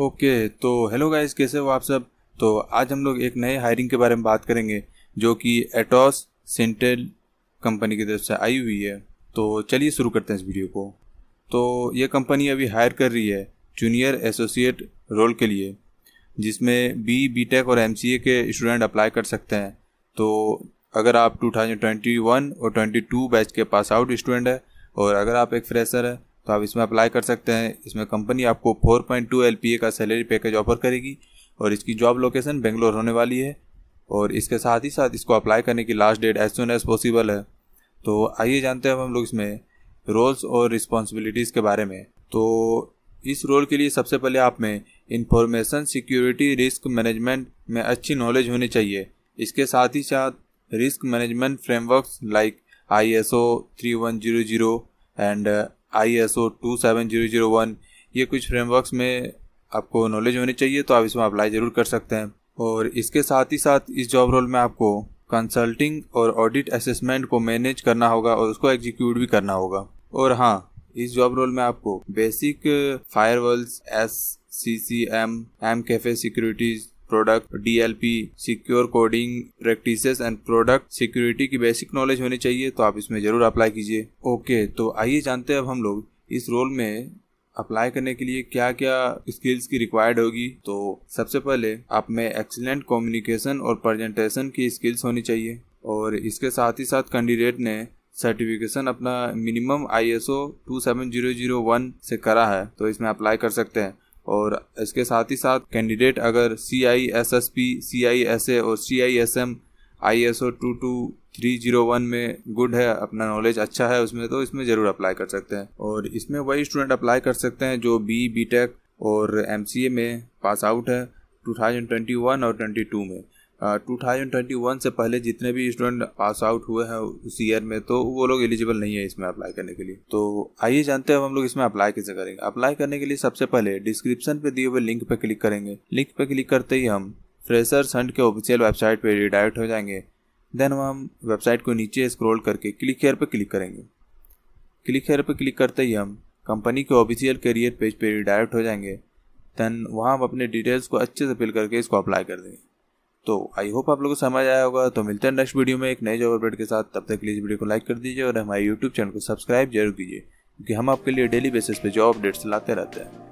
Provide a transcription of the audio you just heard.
okay okay, तो hello guys कैसे हो आप सब तो आज हम लोग एक नए हायरिंग के बारे में बात करेंगे जो कि एटॉस सेंटेल कंपनी की तरफ से आई हुई है तो चलिए शुरू करते हैं इस वीडियो को तो ये कंपनी अभी हायर कर रही है जूनियर एसोसिएट रोल के लिए जिसमें बी बी टेक और एम के स्टूडेंट अप्लाई कर सकते हैं तो अगर आप टू और ट्वेंटी बैच के पास आउट स्टूडेंट है और अगर आप एक फ्रेशर है तो आप इसमें अप्लाई कर सकते हैं इसमें कंपनी आपको 4.2 पॉइंट का सैलरी पैकेज ऑफर करेगी और इसकी जॉब लोकेशन बेंगलोर होने वाली है और इसके साथ ही साथ इसको अप्लाई करने की last date as soon as possible है तो आइए जानते हैं हम लोग इसमें रोल्स और रिस्पॉन्सिबिलिटीज़ के बारे में तो इस रोल के लिए सबसे पहले आप में इंफॉर्मेशन सिक्योरिटी रिस्क मैनेजमेंट में अच्छी नॉलेज होनी चाहिए इसके साथ ही साथ risk management frameworks like I S O three one zero zero and I S O two seven zero zero one ये कुछ फ्रेमवर्क्स में आपको नॉलेज होनी चाहिए तो आप इसमें अप्लाई ज़रूर कर सकते हैं और इसके साथ ही साथ इस जॉब रोल में आपको कंसल्टिंग और ऑडिट असेसमेंट को मैनेज करना होगा और उसको एग्जीक्यूट भी करना होगा और हाँ इस जॉब रोल में आपको basic firewalls S C C M M कैफे securities product DLP secure coding practices and product security की बेसिक नॉलेज होनी चाहिए तो आप इसमें जरूर अप्लाई कीजिए ओके तो आइए जानते हैं अब हम लोग इस रोल में अप्लाई करने के लिए क्या क्या स्किल्स की रिक्वायर्ड होगी तो सबसे पहले आप में एक्सीलेंट कम्युनिकेशन और प्रेजेंटेशन की स्किल्स होनी चाहिए और इसके साथ ही साथ कैंडिडेट ने सर्टिफिकेशन अपना मिनिमम आईएसओ 27001 से करा है तो इसमें अप्लाई कर सकते हैं और इसके साथ ही साथ कैंडिडेट अगर C I S S P C I S A और C I S M I S O two two three zero one में गुड है अपना नॉलेज अच्छा है उसमें तो इसमें ज़रूर अप्लाई कर सकते हैं और इसमें वही स्टूडेंट अप्लाई कर सकते हैं जो बी बी टेक और एम सी ए में पास आउट है टू थाउजेंड ट्वेंटी वन और ट्वेंटी टू में 2021 से पहले जितने भी स्टूडेंट पास आउट हुए हैं उस ईयर में तो वो लोग एलिजिबल नहीं है इसमें अप्लाई करने के लिए तो आइए जानते हैं हम लोग इसमें अप्लाई कैसे करेंगे अप्लाई करने के लिए सबसे पहले डिस्क्रिप्शन पे दिए हुए लिंक पे क्लिक करेंगे लिंक पे क्लिक करते ही हम फ्रेशर्स हंड के ऑफिशियल वेबसाइट पर रिडायरेक्ट हो जाएंगे देन हम वेबसाइट को नीचे स्क्रोल करके क्लिक हेयर पर क्लिक करेंगे क्लिक हेयर पर क्लिक करते ही हम कंपनी के ऑफिशियल करियर पेज पर रिडायरेक्ट हो जाएंगे देन वहाँ हम अपने डिटेल्स को अच्छे से फिल करके इसको अप्लाई कर देंगे तो आई होप आप लोगों को समझ आया होगा तो मिलते हैं नेक्स्ट वीडियो में एक नए जॉब अपडेट के साथ तब तक प्लीज़ वीडियो को लाइक कर दीजिए और हमारे यूट्यूब चैनल को सब्सक्राइब जरूर कीजिए क्योंकि हम आपके लिए डेली बेसिस पे जॉब अपडेट्स लाते रहते हैं